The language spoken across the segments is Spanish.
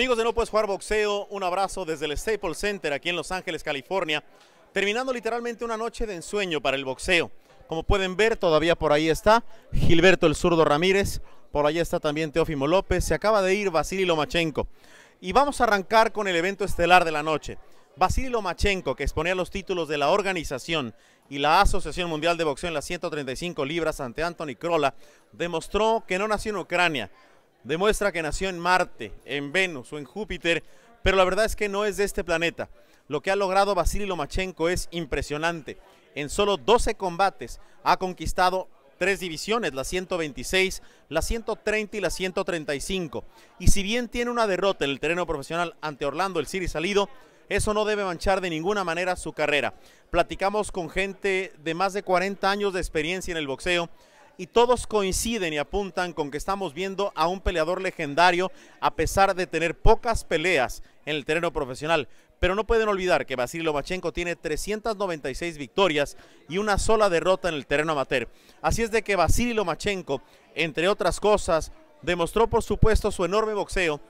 Amigos de No Puedes Jugar Boxeo, un abrazo desde el Staples Center aquí en Los Ángeles, California, terminando literalmente una noche de ensueño para el boxeo. Como pueden ver, todavía por ahí está Gilberto el Zurdo Ramírez, por ahí está también Teófimo López, se acaba de ir Vasily Lomachenko. Y vamos a arrancar con el evento estelar de la noche. Vasily Lomachenko, que exponía los títulos de la organización y la Asociación Mundial de Boxeo en las 135 libras ante Anthony Crolla demostró que no nació en Ucrania, demuestra que nació en Marte, en Venus o en Júpiter, pero la verdad es que no es de este planeta. Lo que ha logrado Vasily Lomachenko es impresionante. En solo 12 combates ha conquistado tres divisiones, la 126, la 130 y la 135. Y si bien tiene una derrota en el terreno profesional ante Orlando, el Siri Salido, eso no debe manchar de ninguna manera su carrera. Platicamos con gente de más de 40 años de experiencia en el boxeo y todos coinciden y apuntan con que estamos viendo a un peleador legendario a pesar de tener pocas peleas en el terreno profesional. Pero no pueden olvidar que Vasily Lomachenko tiene 396 victorias y una sola derrota en el terreno amateur. Así es de que Vasily Lomachenko, entre otras cosas, demostró por supuesto su enorme boxeo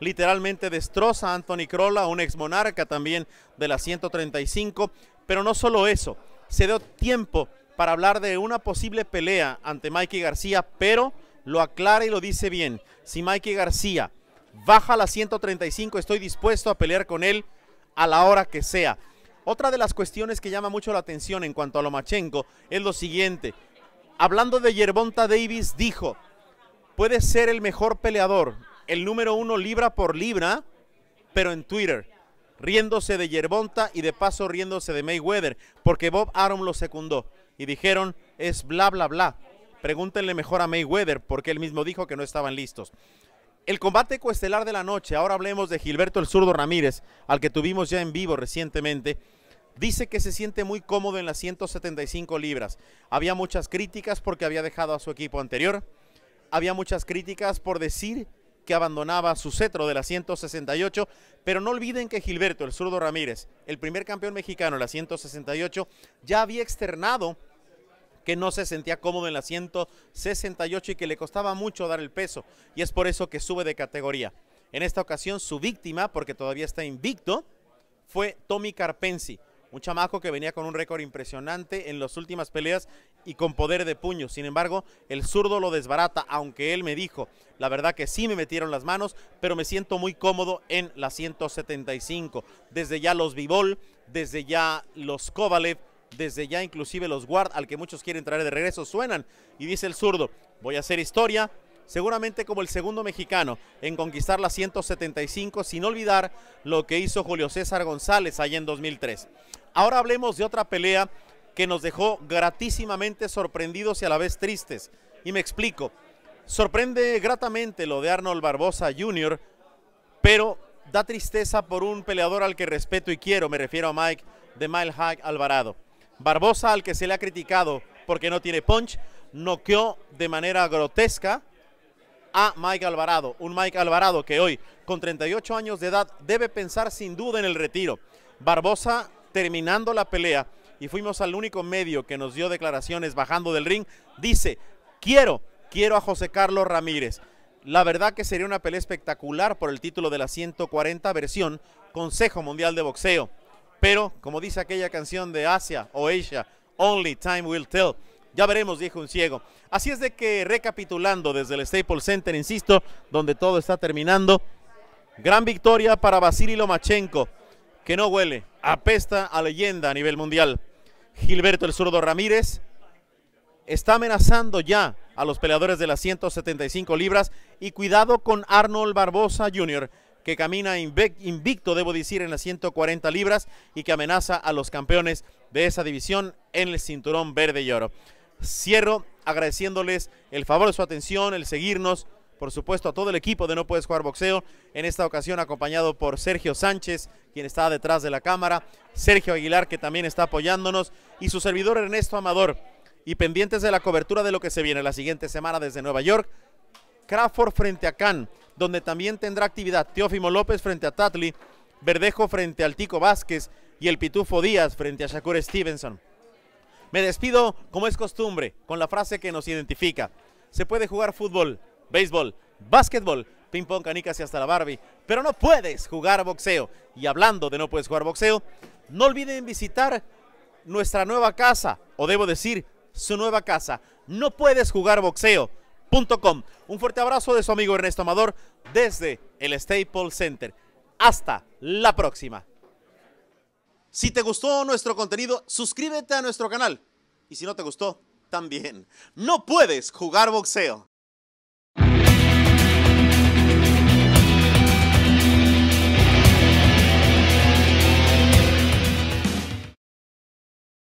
literalmente destroza a Anthony Crolla, un ex monarca también de la 135. Pero no solo eso, se dio tiempo para hablar de una posible pelea ante Mikey García, pero lo aclara y lo dice bien. Si Mikey García baja a la 135, estoy dispuesto a pelear con él a la hora que sea. Otra de las cuestiones que llama mucho la atención en cuanto a Lomachenko es lo siguiente. Hablando de Yerbonta Davis, dijo, puede ser el mejor peleador, el número uno libra por libra, pero en Twitter, riéndose de Yerbonta y de paso riéndose de Mayweather, porque Bob Arum lo secundó y dijeron es bla, bla, bla. Pregúntenle mejor a Mayweather porque él mismo dijo que no estaban listos. El combate coestelar de la noche, ahora hablemos de Gilberto el Zurdo Ramírez, al que tuvimos ya en vivo recientemente. Dice que se siente muy cómodo en las 175 libras. Había muchas críticas porque había dejado a su equipo anterior. Había muchas críticas por decir que abandonaba su cetro de las 168, pero no olviden que Gilberto el Zurdo Ramírez, el primer campeón mexicano en las 168, ya había externado que no se sentía cómodo en la 168 y que le costaba mucho dar el peso, y es por eso que sube de categoría. En esta ocasión su víctima, porque todavía está invicto, fue Tommy Carpensi, un chamaco que venía con un récord impresionante en las últimas peleas y con poder de puño. Sin embargo, el zurdo lo desbarata, aunque él me dijo, la verdad que sí me metieron las manos, pero me siento muy cómodo en la 175. Desde ya los Bivol, desde ya los Kovalev, desde ya inclusive los guard al que muchos quieren traer de regreso suenan y dice el zurdo, voy a hacer historia, seguramente como el segundo mexicano en conquistar la 175 sin olvidar lo que hizo Julio César González allá en 2003. Ahora hablemos de otra pelea que nos dejó gratísimamente sorprendidos y a la vez tristes. Y me explico, sorprende gratamente lo de Arnold Barbosa Jr., pero da tristeza por un peleador al que respeto y quiero, me refiero a Mike de Mile High Alvarado. Barbosa, al que se le ha criticado porque no tiene punch, noqueó de manera grotesca a Mike Alvarado. Un Mike Alvarado que hoy, con 38 años de edad, debe pensar sin duda en el retiro. Barbosa terminando la pelea, y fuimos al único medio que nos dio declaraciones bajando del ring, dice, quiero, quiero a José Carlos Ramírez. La verdad que sería una pelea espectacular por el título de la 140 versión Consejo Mundial de Boxeo. Pero, como dice aquella canción de Asia o Asia, Only Time Will Tell. Ya veremos, dijo un ciego. Así es de que, recapitulando desde el Staples Center, insisto, donde todo está terminando, gran victoria para Vasily Lomachenko, que no huele, apesta a leyenda a nivel mundial. Gilberto el zurdo Ramírez está amenazando ya a los peleadores de las 175 libras y cuidado con Arnold Barbosa Jr., que camina invicto, debo decir, en las 140 libras y que amenaza a los campeones de esa división en el cinturón verde y oro. Cierro agradeciéndoles el favor de su atención, el seguirnos, por supuesto, a todo el equipo de No Puedes Jugar Boxeo, en esta ocasión acompañado por Sergio Sánchez, quien está detrás de la cámara, Sergio Aguilar, que también está apoyándonos, y su servidor Ernesto Amador. Y pendientes de la cobertura de lo que se viene la siguiente semana desde Nueva York, Crawford frente a Cannes donde también tendrá actividad Teófimo López frente a Tatli, Verdejo frente a Tico Vázquez y el Pitufo Díaz frente a Shakur Stevenson. Me despido, como es costumbre, con la frase que nos identifica. Se puede jugar fútbol, béisbol, básquetbol, ping-pong, canicas y hasta la Barbie, pero no puedes jugar boxeo. Y hablando de no puedes jugar boxeo, no olviden visitar nuestra nueva casa, o debo decir, su nueva casa. No puedes jugar boxeo. Un fuerte abrazo de su amigo Ernesto Amador desde el Staple Center. Hasta la próxima. Si te gustó nuestro contenido, suscríbete a nuestro canal. Y si no te gustó, también. No puedes jugar boxeo.